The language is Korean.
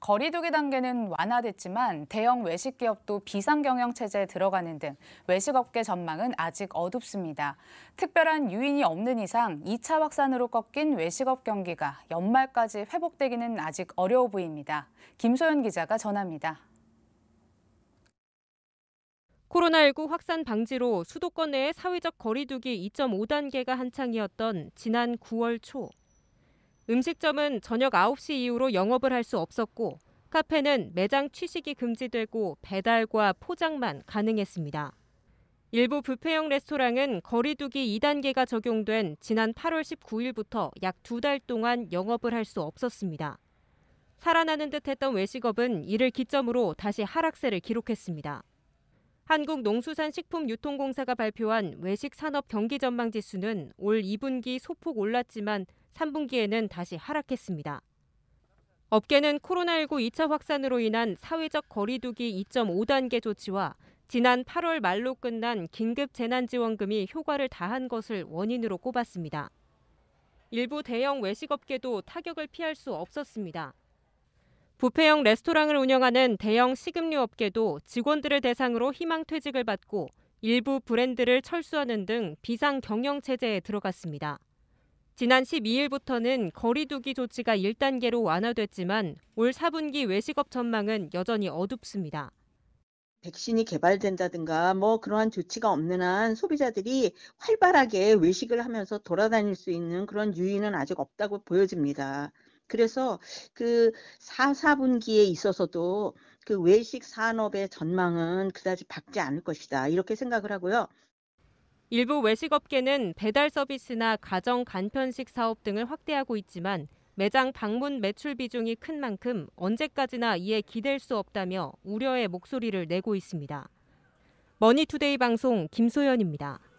거리두기 단계는 완화됐지만 대형 외식 기업도 비상경영 체제에 들어가는 등 외식업계 전망은 아직 어둡습니다. 특별한 유인이 없는 이상 2차 확산으로 꺾인 외식업 경기가 연말까지 회복되기는 아직 어려워 보입니다. 김소연 기자가 전합니다. 코로나19 확산 방지로 수도권 내의 사회적 거리두기 2.5단계가 한창이었던 지난 9월 초. 음식점은 저녁 9시 이후로 영업을 할 수 없었고 카페는 매장 취식이 금지되고 배달과 포장만 가능했습니다. 일부 뷔페형 레스토랑은 거리두기 2단계가 적용된 지난 8월 19일부터 약 두 달 동안 영업을 할 수 없었습니다. 살아나는 듯 했던 외식업은 이를 기점으로 다시 하락세를 기록했습니다. 한국농수산식품유통공사가 발표한 외식산업 경기 전망지수는 올 2분기 소폭 올랐지만 3분기에는 다시 하락했습니다. 업계는 코로나19 2차 확산으로 인한 사회적 거리두기 2.5단계 조치와 지난 8월 말로 끝난 긴급 재난지원금이 효과를 다한 것을 원인으로 꼽았습니다. 일부 대형 외식업계도 타격을 피할 수 없었습니다. 부패형 레스토랑을 운영하는 대형 식음료 업계도 직원들을 대상으로 희망퇴직을 받고 일부 브랜드를 철수하는 등 비상 경영 체제에 들어갔습니다. 지난 12일부터는 거리두기 조치가 1단계로 완화됐지만 올 4분기 외식업 전망은 여전히 어둡습니다. 백신이 개발된다든가 뭐 그러한 조치가 없는 한 소비자들이 활발하게 외식을 하면서 돌아다닐 수 있는 그런 유인은 아직 없다고 보여집니다. 그래서 그 4, 4분기에 있어서도 그 외식 산업의 전망은 그다지 밝지 않을 것이다. 이렇게 생각을 하고요. 일부 외식업계는 배달 서비스나 가정 간편식 사업 등을 확대하고 있지만 매장 방문 매출 비중이 큰 만큼 언제까지나 이에 기댈 수 없다며 우려의 목소리를 내고 있습니다. 머니투데이 방송 김소연입니다.